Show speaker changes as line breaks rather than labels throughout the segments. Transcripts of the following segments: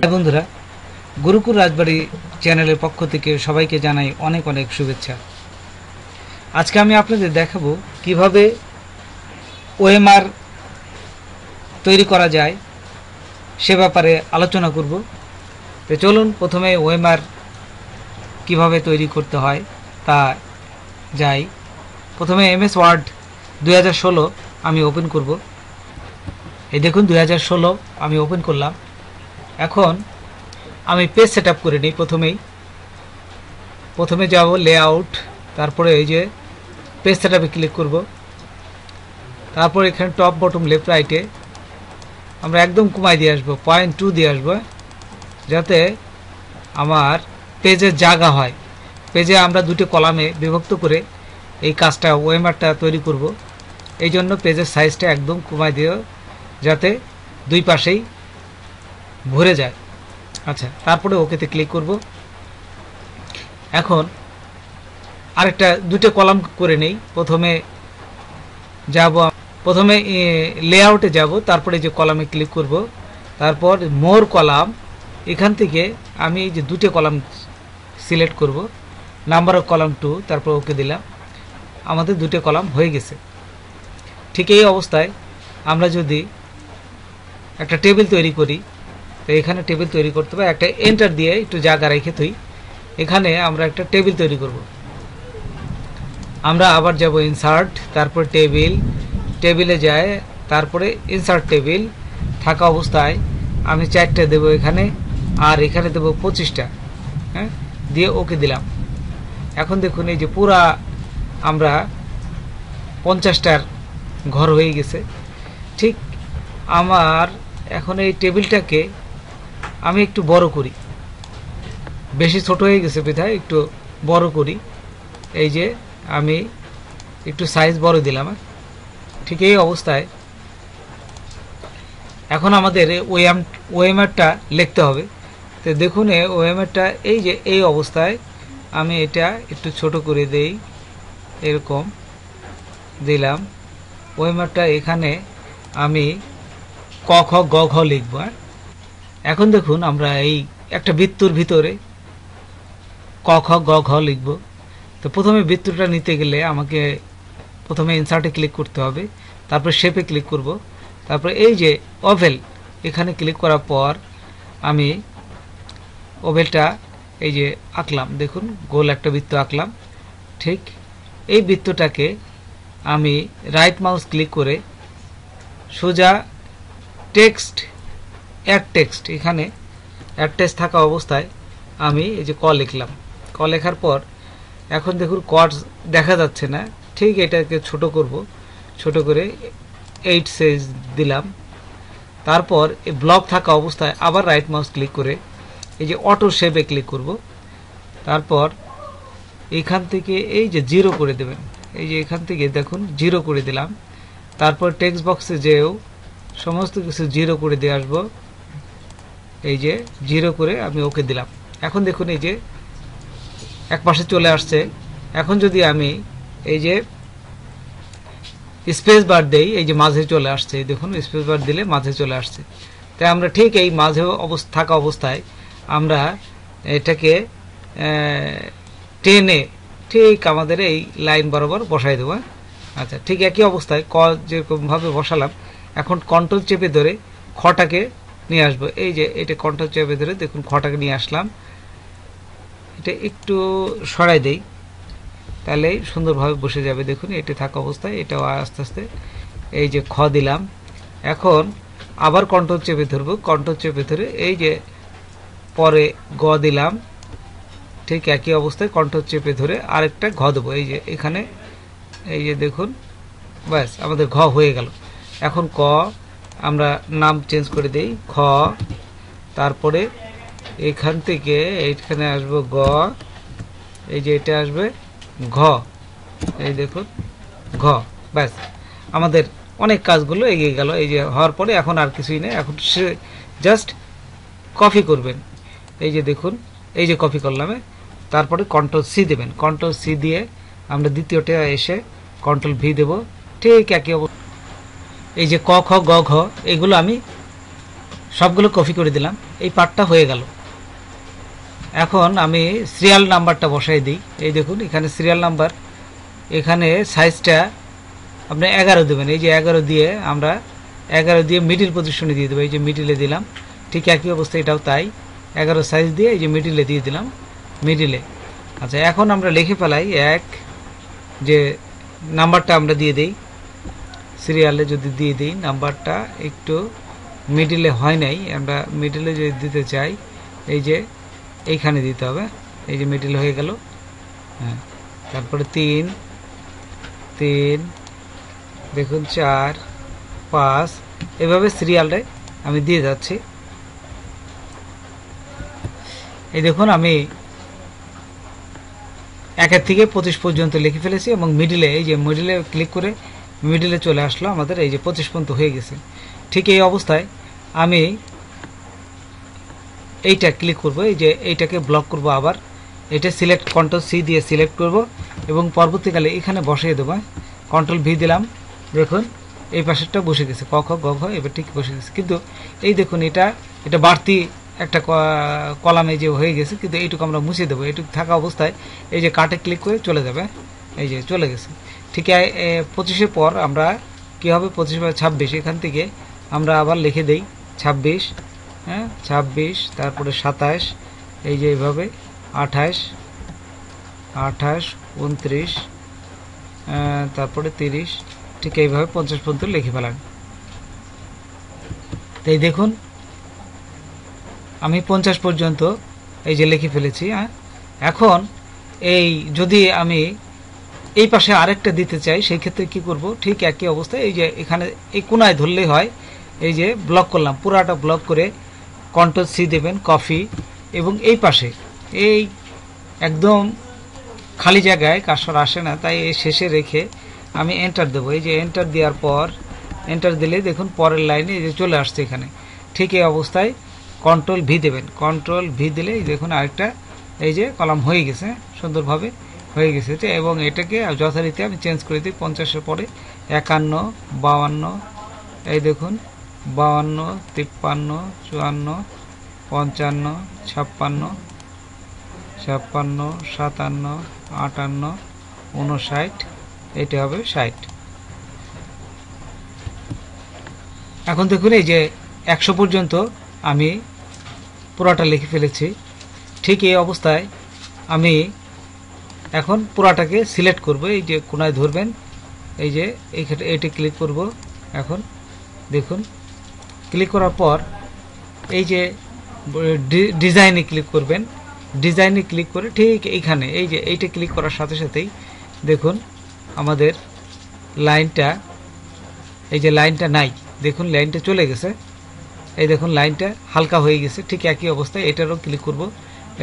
হ্যাঁ বন্ধুরা গুরুকুল রাজবাড়ি চ্যানেলের পক্ষ থেকে সবাইকে জানাই অনেক অনেক শুভেচ্ছা আজকে আমি আপনাদের দেখাবো কিভাবে ওএমআর তৈরি করা যায় সে ব্যাপারে আলোচনা করব তো চলুন প্রথমে ওএমআর কিভাবে তৈরি করতে হয় তা যাই প্রথমে এমএস ওয়ার্ড দুই আমি ওপেন করব এই দেখুন দুই আমি ওপেন করলাম এখন আমি পেজ সেট আপ করে নিই প্রথমেই প্রথমে যাব লেআউট তারপরে এই যে পেজ সেট আপে ক্লিক করব তারপর এখানে টপ বটম লেফট রাইটে আমরা একদম কমাই দিয়ে আসবো পয়েন্ট টু দিয়ে আসবো যাতে আমার পেজের জায়গা হয় পেজে আমরা দুটি কলামে বিভক্ত করে এই কাজটা ওয়েমারটা তৈরি করব এই জন্য পেজের সাইজটা একদম কমাই দিও যাতে দুই পাশেই ভরে যায় আচ্ছা তারপরে ওকেতে ক্লিক করব এখন আরেকটা দুটো কলাম করে নেই প্রথমে যাব প্রথমে লেআউটে যাব তারপরে যে কলামে ক্লিক করব তারপর মোর কলাম এখান থেকে আমি এই যে দুটো কলাম সিলেক্ট করব নাম্বার অফ কলাম টু তারপর ওকে দিলাম আমাদের দুটো কলাম হয়ে গেছে ঠিক এই অবস্থায় আমরা যদি একটা টেবিল তৈরি করি তো এখানে টেবিল তৈরি করতে হবে একটা এন্টার দিয়ে একটু জায়গা রেখে তুই এখানে আমরা একটা টেবিল তৈরি করব আমরা আবার যাব ইনসার্ট তারপর টেবিল টেবিলে যায় তারপরে ইনসার্ট টেবিল থাকা অবস্থায় আমি চারটে দেব এখানে আর এখানে দেব পঁচিশটা হ্যাঁ দিয়ে ওকে দিলাম এখন দেখুন এই যে পুরা আমরা পঞ্চাশটার ঘর হয়ে গেছে ঠিক আমার এখন এই টেবিলটাকে আমি একটু বড় করি বেশি ছোট হয়ে গেছে বিধায় একটু বড় করি এই যে আমি একটু সাইজ বড় দিলাম হ্যাঁ? ঠিক এই অবস্থায় এখন আমাদের ওয়েম ওয়েমারটা লিখতে হবে তো দেখুন ওয়েমারটা এই যে এই অবস্থায় আমি এটা একটু ছোট করে দেই এরকম দিলাম ওয়েমারটা এখানে আমি ক খ গ ঘ লিখব হ্যাঁ এখন দেখুন আমরা এই একটা বৃত্তুর ভিতরে ক খ গ ঘ লিখব তো প্রথমে বৃত্তটা নিতে গেলে আমাকে প্রথমে ইনসার্টে ক্লিক করতে হবে তারপরে শেপে ক্লিক করব তারপরে এই যে ওভেল এখানে ক্লিক করার পর আমি ওভেলটা এই যে আঁকলাম দেখুন গোল একটা বৃত্ত আঁকলাম ঠিক এই বৃত্তটাকে আমি রাইট মাউস ক্লিক করে সোজা টেক্সট অ্যাড টেক্সট এখানে অ্যাড টেক্সট থাকা অবস্থায় আমি এই যে ক লিখলাম ক লেখার পর এখন দেখুন কট দেখা যাচ্ছে না ঠিক এটাকে ছোট করব ছোট করে এইট সেজ দিলাম তারপর এই ব্লক থাকা অবস্থায় আবার রাইট মাউস ক্লিক করে এই যে অটো শেপে ক্লিক করব তারপর এখান থেকে এই যে জিরো করে দেবেন এই যে এখান থেকে দেখুন জিরো করে দিলাম তারপর টেক্সট বক্সে যেও সমস্ত কিছু জিরো করে দিয়ে আসবো এই যে জিরো করে আমি ওকে দিলাম এখন দেখুন এই যে এক পাশে চলে আসছে এখন যদি আমি এই যে স্পেস বার দেই এই যে মাঝে চলে আসছে দেখুন স্পেস বার দিলে মাঝে চলে আসছে তাই আমরা ঠিক এই মাঝে অবস্থা থাকা অবস্থায় আমরা এটাকে টেনে ঠিক আমাদের এই লাইন বরাবর বসাই দেবো হ্যাঁ? আচ্ছা ঠিক একই অবস্থায় ক যেরকমভাবে বসালাম এখন কন্ট্রোল চেপে ধরে খটাকে নিয়ে আসবো এই যে এটা কন্ট্রোল চেপে ধরে দেখুন খটাকে নিয়ে আসলাম এটা একটু সরাই দেই তাহলে সুন্দরভাবে বসে যাবে দেখুন এটা থাকা অবস্থায় এটাও আস্তে আস্তে এই যে খ দিলাম এখন আবার কন্ট্রোল চেপে ধরবো কন্ট্রোল চেপে ধরে এই যে পরে গ দিলাম ঠিক একই অবস্থায় কণ্ঠ চেপে ধরে আরেকটা ঘ দেবো এই যে এখানে এই যে দেখুন ব্যাস আমাদের ঘ হয়ে গেল এখন ক আমরা নাম চেঞ্জ করে দেই খ তারপরে এখান থেকে এইখানে আসব গ এই যে এটা আসবে ঘ এই দেখুন ঘ ব্যাস আমাদের অনেক কাজগুলো এগিয়ে গেল এই যে হওয়ার পরে এখন আর কিছুই নেই এখন সে জাস্ট কপি করবেন এই যে দেখুন এই যে কপি করলামে তারপরে কন্ট্রোল সি দেবেন কন্ট্রোল সি দিয়ে আমরা দ্বিতীয়টা এসে কন্ট্রোল ভি দেব ঠিক একই অবস্থা এই যে ক খ গ ঘ এগুলো আমি সবগুলো কপি করে দিলাম এই পার্টটা হয়ে গেল এখন আমি সিরিয়াল নাম্বারটা বসাই দিই এই দেখুন এখানে সিরিয়াল নাম্বার এখানে সাইজটা আপনি এগারো দেবেন এই যে এগারো দিয়ে আমরা এগারো দিয়ে মিডিল পজিশনে দিয়ে দেবো এই যে মিডিলে দিলাম ঠিক একই অবস্থা এটাও তাই এগারো সাইজ দিয়ে এই যে মিডিলে দিয়ে দিলাম মিডিলে আচ্ছা এখন আমরা লিখে ফেলাই এক যে নাম্বারটা আমরা দিয়ে দিই সিরিয়ালে যদি দিয়ে দিই নাম্বারটা একটু মিডিলে হয় নাই আমরা মিডিলে যদি দিতে চাই এই যে এইখানে দিতে হবে এই যে মিডিল হয়ে গেল হ্যাঁ তারপরে তিন তিন দেখুন চার পাঁচ এভাবে সিরিয়ালটায় আমি দিয়ে যাচ্ছি এই দেখুন আমি একের থেকে পঁচিশ পর্যন্ত লিখে ফেলেছি এবং মিডিলে এই যে মিডিলে ক্লিক করে মিডিলে চলে আসলো আমাদের এই যে পঁচিশ পর্যন্ত হয়ে গেছে ঠিক এই অবস্থায় আমি এইটা ক্লিক করব এই যে এইটাকে ব্লক করব আবার এটা সিলেক্ট কন্ট্রোল সি দিয়ে সিলেক্ট করব এবং পরবর্তীকালে এখানে বসিয়ে দেবো কন্ট্রোল ভি দিলাম দেখুন এই পাশেরটা বসে গেছে ক খ গঘ এবার ঠিক বসে গেছে কিন্তু এই দেখুন এটা এটা বাড়তি একটা কলামে যে হয়ে গেছে কিন্তু এইটুকু আমরা মুছে দেবো এইটুকু থাকা অবস্থায় এই যে কাটে ক্লিক করে চলে যাবে এই যে চলে গেছে ঠিক পঁচিশের পর আমরা কী হবে পঁচিশ বা ছাব্বিশ এখান থেকে আমরা আবার লিখে দেই ছাব্বিশ হ্যাঁ ছাব্বিশ তারপরে সাতাশ এই যে এইভাবে আঠাশ আঠাশ উনত্রিশ তারপরে তিরিশ ঠিক এইভাবে পঞ্চাশ পর্যন্ত লিখে ফেলান তাই দেখুন আমি পঞ্চাশ পর্যন্ত এই যে লিখে ফেলেছি হ্যাঁ এখন এই যদি আমি এই পাশে আরেকটা দিতে চাই সেই ক্ষেত্রে কি করব ঠিক একই অবস্থায় এই যে এখানে এই কোনায় ধরলেই হয় এই যে ব্লক করলাম পুরাটা ব্লক করে কন্ট্রোল সি দেবেন কফি এবং এই পাশে এই একদম খালি জায়গায় কাসর আসে না তাই এই শেষে রেখে আমি এন্টার দেবো এই যে এন্টার দেওয়ার পর এন্টার দিলে দেখুন পরের লাইনে এই যে চলে আসছে এখানে ঠিক এই অবস্থায় কন্ট্রোল ভি দেবেন কন্ট্রোল ভি দিলে দেখুন আরেকটা এই যে কলাম হয়ে গেছে সুন্দরভাবে হয়ে গেছে এবং এটাকে যথারীতি আমি চেঞ্জ করে দিই পঞ্চাশের পরে একান্ন বাউান্ন এই দেখুন বাউান্ন তিপ্পান্ন চুয়ান্ন পঞ্চান্ন ছাপ্পান্ন ছাপ্পান্ন সাতান্ন আটান্ন উনষাট এটা হবে ষাট এখন দেখুন এই যে একশো পর্যন্ত আমি পুরোটা লিখে ফেলেছি ঠিক এই অবস্থায় আমি এখন পুরাটাকে সিলেক্ট করব এই যে কোনায় ধরবেন এই যে এইখানে এটি ক্লিক করব এখন দেখুন ক্লিক করার পর এই যে ডিজাইনে ক্লিক করবেন ডিজাইনে ক্লিক করে ঠিক এইখানে এই যে এইটা ক্লিক করার সাথে সাথেই দেখুন আমাদের লাইনটা এই যে লাইনটা নাই দেখুন লাইনটা চলে গেছে এই দেখুন লাইনটা হালকা হয়ে গেছে ঠিক একই অবস্থায় এটারও ক্লিক করব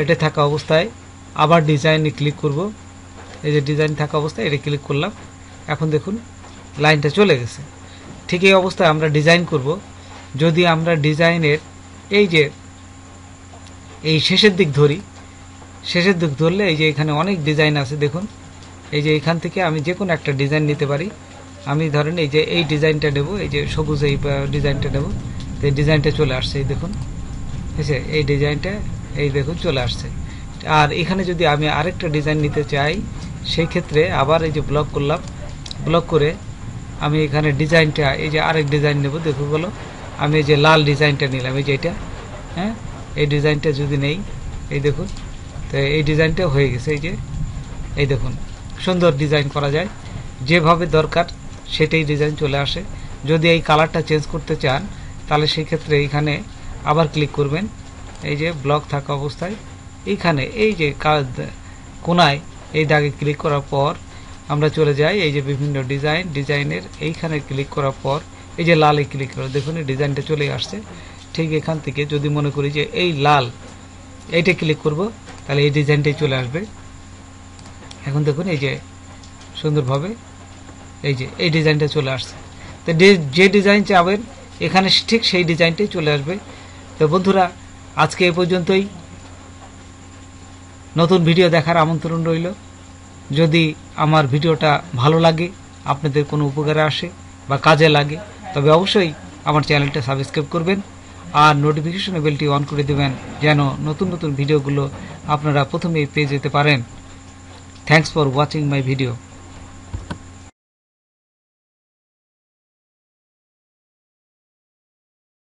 এটা থাকা অবস্থায় আবার ডিজাইনে ক্লিক করব এই যে ডিজাইন থাকা অবস্থায় এটা ক্লিক করলাম এখন দেখুন লাইনটা চলে গেছে ঠিক এই অবস্থায় আমরা ডিজাইন করব যদি আমরা ডিজাইনের এই যে এই শেষের দিক ধরি শেষের দিক ধরলে এই যে এখানে অনেক ডিজাইন আছে দেখুন এই যে এখান থেকে আমি যে কোনো একটা ডিজাইন নিতে পারি আমি ধরেন এই যে এই ডিজাইনটা নেব এই যে সবুজ এই ডিজাইনটা নেব এই ডিজাইনটা চলে আসছে এই দেখুন ঠিক আছে এই ডিজাইনটা এই দেখুন চলে আসছে আর এখানে যদি আমি আরেকটা ডিজাইন নিতে চাই সেই ক্ষেত্রে আবার এই যে ব্লক করলাম ব্লক করে আমি এখানে ডিজাইনটা এই যে আরেক ডিজাইন নেব দেখো বলো আমি এই যে লাল ডিজাইনটা নিলাম এই যে এটা হ্যাঁ এই ডিজাইনটা যদি নেই এই দেখুন তো এই ডিজাইনটা হয়ে গেছে এই যে এই দেখুন সুন্দর ডিজাইন করা যায় যেভাবে দরকার সেটাই ডিজাইন চলে আসে যদি এই কালারটা চেঞ্জ করতে চান তাহলে সেক্ষেত্রে এখানে আবার ক্লিক করবেন এই যে ব্লক থাকা অবস্থায় এইখানে এই যে কোনায় এই দাগে ক্লিক করার পর আমরা চলে যাই এই যে বিভিন্ন ডিজাইন ডিজাইনের এইখানে ক্লিক করার পর এই যে লালে ক্লিক করো দেখুন এই ডিজাইনটা চলে আসছে ঠিক এখান থেকে যদি মনে করি যে এই লাল এইটা ক্লিক করব তাহলে এই ডিজাইনটাই চলে আসবে এখন দেখুন এই যে সুন্দরভাবে এই যে এই ডিজাইনটা চলে আসছে তো যে ডিজাইন চাবেন এখানে ঠিক সেই ডিজাইনটাই চলে আসবে তো বন্ধুরা আজকে এ পর্যন্তই নতুন ভিডিও দেখার আমন্ত্রণ রইল যদি আমার ভিডিওটা ভালো লাগে আপনাদের কোনো উপকারে আসে বা কাজে লাগে তবে অবশ্যই আমার চ্যানেলটা সাবস্ক্রাইব করবেন আর নোটিফিকেশন বেলটি অন করে দেবেন যেন নতুন নতুন ভিডিওগুলো আপনারা প্রথমেই পেয়ে যেতে পারেন thanks for watching my video